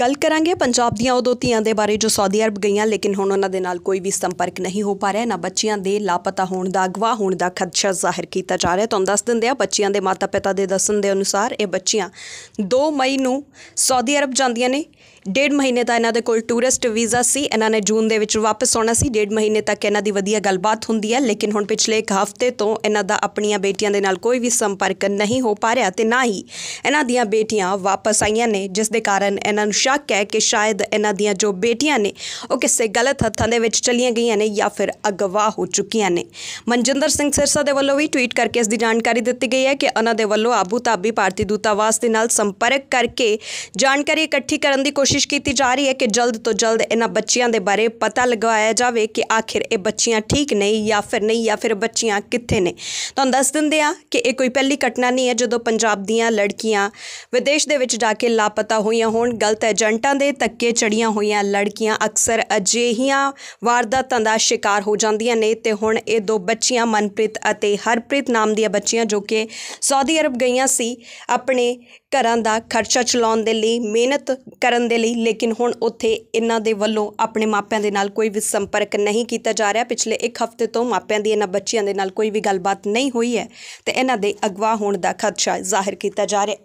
ਗੱਲ ਕਰਾਂਗੇ ਪੰਜਾਬ ਦੀਆਂ ਉਦੋਂ ਧੀਆਂ ਦੇ ਬਾਰੇ ਜੋ ਸਾਊਦੀ ਅਰਬ ਗਈਆਂ ਲੇਕਿਨ ਹੁਣ ਉਹਨਾਂ ਦੇ ਨਾਲ ਕੋਈ ਵੀ ਸੰਪਰਕ ਨਹੀਂ ਹੋ ਪਾ ਰਿਹਾ ਨਾ ਬੱਚਿਆਂ ਦੇ ਲਾਪਤਾ ਹੋਣ ਦਾ ਅਗਵਾ ਹੋਣ ਦਾ ਖਦਸ਼ਾ ਜ਼ਾਹਿਰ ਕੀਤਾ ਜਾ ਰਿਹਾ ਤੁਹਾਨੂੰ ਦੱਸ ਦਿੰਦੇ ਆ ਬੱਚਿਆਂ ਦੇ ਮਾਤਾ-ਪਿਤਾ ਦੇ ਦੱਸਣ ਦੇ ਅਨੁਸਾਰ ਇਹ ਬੱਚੀਆਂ 2 ਮਈ ਨੂੰ ਸਾਊਦੀ ਅਰਬ ਜਾਂਦੀਆਂ ਨੇ ਡੇਢ ਮਹੀਨੇ ਦਾ ਇਹਨਾਂ ਦੇ ਕੋਲ ਟੂਰਿਸਟ ਵੀਜ਼ਾ ਸੀ ਇਹਨਾਂ ਨੇ ਜੂਨ ਦੇ ਵਿੱਚ ਵਾਪਸ ਆਉਣਾ ਸੀ ਡੇਢ ਮਹੀਨੇ ਤੱਕ ਇਹਨਾਂ ਦੀ ਵਧੀਆ ਗੱਲਬਾਤ ਹੁੰਦੀ ਹੈ ਲੇਕਿਨ ਹੁਣ ਪਿਛਲੇ ਇੱਕ ਹਫ਼ਤੇ ਤੋਂ ਇਹਨਾਂ ਦਾ ਆਪਣੀਆਂ ਬੇਟੀਆਂ ਦੇ ਨਾਲ ਕੋਈ ਵੀ ਸੰਪਰਕ ਨਹੀਂ ਹੋ ਪਾ ਰਿਹਾ ਤੇ ਨਾ ਹੀ ਇਹਨਾਂ ਦੀਆਂ ਬੇਟੀਆਂ ਵਾਪਸ ਆਈਆਂ ਨੇ ਜਿਸ ਦੇ ਕਾਰਨ ਇਹਨਾਂ ਨੂੰ ਸ਼ੱਕ ਹੈ ਕਿ ਸ਼ਾਇਦ ਇਹਨਾਂ ਦੀਆਂ ਜੋ ਬੇਟੀਆਂ ਨੇ ਉਹ ਕਿਸੇ ਗਲਤ ਹੱਥਾਂ ਦੇ ਵਿੱਚ ਚਲੀਆਂ ਗਈਆਂ ਨੇ ਜਾਂ ਫਿਰ ਅਗਵਾ ਹੋ ਚੁੱਕੀਆਂ ਨੇ ਮਨਜਿੰਦਰ ਸਿੰਘ ਸਿਰਸਾ ਦੇ ਵੱਲੋਂ ਵੀ ਟਵੀਟ ਕਰਕੇ ਇਸ ਦੀ ਜਾਣਕਾਰੀ ਦਿੱਤੀ ਗਈ ਹੈ ਕਿ ਉਹਨਾਂ ਦੇ ਵੱਲੋਂ ਆਬੂ ਧਾਬੀ ਭਾਰਤੀ ਦੂਤਾਵਾਸ ਦੇ ਨਾਲ ਸੰਪਰਕ ਕਰਕੇ ਜਾਣਕਾਰੀ ਇਕੱਠੀ ਕਰਨ ਦੀ ਕੋਸ਼ਿਸ਼ ਕੋਸ਼ਿਸ਼ ਕੀਤੀ ਜਾ ਰਹੀ ਹੈ ਕਿ ਜਲਦ ਤੋਂ ਜਲਦ ਇਹਨਾਂ ਬੱਚਿਆਂ ਦੇ ਬਾਰੇ ਪਤਾ ਲਗਵਾਇਆ ਜਾਵੇ ਕਿ ਆਖਿਰ ਇਹ ਬੱਚੀਆਂ ਠੀਕ ਨਹੀਂ ਜਾਂ ਫਿਰ ਨਹੀਂ ਜਾਂ ਫਿਰ ਬੱਚੀਆਂ ਕਿੱਥੇ ਨੇ ਤੁਹਾਨੂੰ ਦੱਸ ਦਿੰਦੇ ਆ ਕਿ ਇਹ ਕੋਈ ਪਹਿਲੀ ਘਟਨਾ ਨਹੀਂ ਹੈ ਜਦੋਂ ਪੰਜਾਬ ਦੀਆਂ ਲੜਕੀਆਂ ਵਿਦੇਸ਼ ਦੇ ਵਿੱਚ ਜਾ ਕੇ ਲਾਪਤਾ ਹੋਈਆਂ ਹੋਣ ਗਲਤ ਏਜੰਟਾਂ ਦੇ ਤੱਕੇ ਚੜੀਆਂ ਹੋਈਆਂ ਲੜਕੀਆਂ ਅਕਸਰ ਅਜਿਹੀਆਂ ਵਾਰਦਾਤਾਂ ਦਾ ਸ਼ਿਕਾਰ ਹੋ ਜਾਂਦੀਆਂ ਨੇ ਤੇ ਹੁਣ ਇਹ ਦੋ ਬੱਚੀਆਂ ਮਨਪ੍ਰੀਤ ਅਤੇ ਹਰਪ੍ਰੀਤ ਨਾਮ ਦੀਆਂ ਬੱਚੀਆਂ ਜੋ ਕਿ ਸਾਊਦੀ ਅਰਬ ਗਈਆਂ ਸੀ ਆਪਣੇ ਘਰਾਂ ਦਾ ਖਰਚਾ ਚਲਾਉਣ ਦੇ ਲਈ ਮਿਹਨਤ ਕਰਨ ਦੇ ਲਈ ਲੇਕਿਨ ਹੁਣ ਉੱਥੇ ਇਹਨਾਂ ਦੇ ਵੱਲੋਂ ਆਪਣੇ ਮਾਪਿਆਂ ਦੇ ਨਾਲ ਕੋਈ ਵੀ ਸੰਪਰਕ ਨਹੀਂ ਕੀਤਾ ਜਾ ਰਿਹਾ ਪਿਛਲੇ 1 ਹਫ਼ਤੇ ਤੋਂ ਮਾਪਿਆਂ ਦੀ ਇਹਨਾਂ ਬੱਚਿਆਂ ਦੇ ਨਾਲ ਕੋਈ ਵੀ ਗੱਲਬਾਤ ਨਹੀਂ ਹੋਈ ਹੈ ਤੇ ਇਹਨਾਂ ਦੇ ਅਗਵਾ ਹੋਣ ਦਾ ਖਦਸ਼ਾ ਜ਼ਾਹਿਰ ਕੀਤਾ ਜਾ ਰਿਹਾ